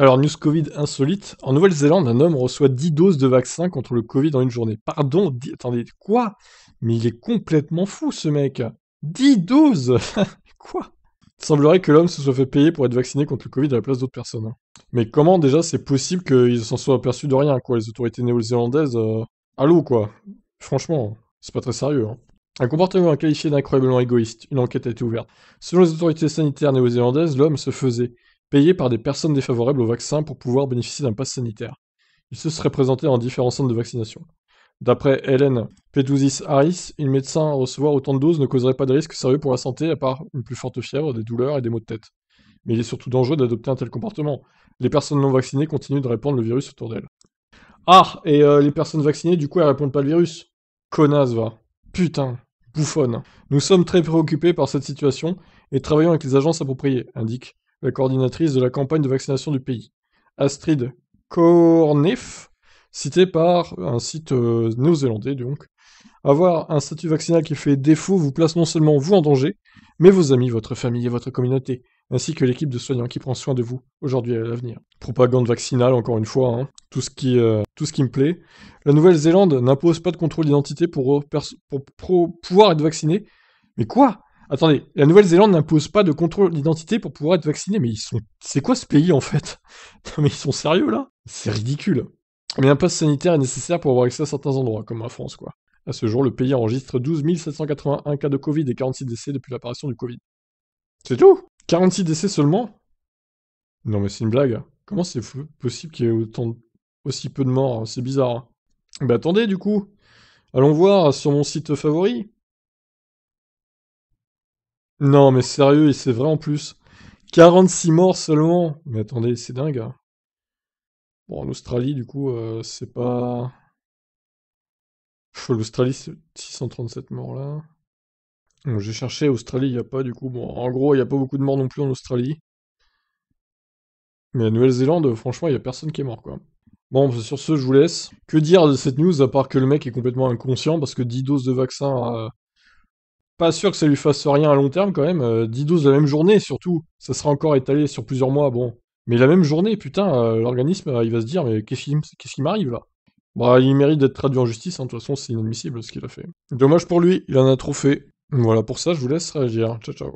Alors, news Covid insolite. En Nouvelle-Zélande, un homme reçoit 10 doses de vaccin contre le Covid en une journée. Pardon, attendez, quoi Mais il est complètement fou, ce mec 10 doses Quoi semblerait que l'homme se soit fait payer pour être vacciné contre le Covid à la place d'autres personnes. Hein. Mais comment déjà c'est possible qu'ils s'en soient aperçus de rien, quoi Les autorités néo-zélandaises, euh, allô, quoi Franchement, c'est pas très sérieux. Hein. Un comportement qualifié d'incroyablement égoïste. Une enquête a été ouverte. Selon les autorités sanitaires néo-zélandaises, l'homme se faisait payés par des personnes défavorables au vaccin pour pouvoir bénéficier d'un pass sanitaire. Il se serait présenté en différents centres de vaccination. D'après Hélène Pedouzis Harris, une médecin à recevoir autant de doses ne causerait pas de risque sérieux pour la santé à part une plus forte fièvre, des douleurs et des maux de tête. Mais il est surtout dangereux d'adopter un tel comportement. Les personnes non vaccinées continuent de répandre le virus autour d'elles. Ah, et euh, les personnes vaccinées, du coup, elles répondent pas le virus. Connasse, va. Putain, bouffonne. Nous sommes très préoccupés par cette situation et travaillons avec les agences appropriées, indique la coordinatrice de la campagne de vaccination du pays. Astrid Cornif, citée par un site euh, néo-zélandais donc. Avoir un statut vaccinal qui fait défaut vous place non seulement vous en danger, mais vos amis, votre famille et votre communauté, ainsi que l'équipe de soignants qui prend soin de vous aujourd'hui et à l'avenir. Propagande vaccinale, encore une fois, hein. tout, ce qui, euh, tout ce qui me plaît. La Nouvelle-Zélande n'impose pas de contrôle d'identité pour, euh, pour pouvoir être vacciné. Mais quoi Attendez, la Nouvelle-Zélande n'impose pas de contrôle d'identité pour pouvoir être vacciné, mais ils sont. C'est quoi ce pays en fait Non mais ils sont sérieux là C'est ridicule. Mais un poste sanitaire est nécessaire pour avoir accès à certains endroits, comme en France quoi. À ce jour, le pays enregistre 12 781 cas de Covid et 46 décès depuis l'apparition du Covid. C'est tout 46 décès seulement Non mais c'est une blague. Comment c'est possible qu'il y ait autant aussi peu de morts C'est bizarre. Mais hein. bah, attendez du coup. Allons voir sur mon site favori. Non, mais sérieux, et c'est vrai en plus. 46 morts seulement. Mais attendez, c'est dingue. Hein. Bon, en Australie, du coup, euh, c'est pas. L'Australie, c'est 637 morts là. Donc, j'ai cherché Australie, il n'y a pas du coup. Bon, en gros, il n'y a pas beaucoup de morts non plus en Australie. Mais à Nouvelle-Zélande, franchement, il n'y a personne qui est mort quoi. Bon, bah, sur ce, je vous laisse. Que dire de cette news à part que le mec est complètement inconscient parce que 10 doses de vaccin à, euh, pas sûr que ça lui fasse rien à long terme quand même. 10 euh, 12 la même journée, surtout. Ça sera encore étalé sur plusieurs mois, bon. Mais la même journée, putain, euh, l'organisme, euh, il va se dire, mais qu'est-ce qui, qui m'arrive là Bah, il mérite d'être traduit en justice, hein. de toute façon, c'est inadmissible ce qu'il a fait. Dommage pour lui, il en a trop fait. Voilà, pour ça, je vous laisse réagir. Ciao, ciao.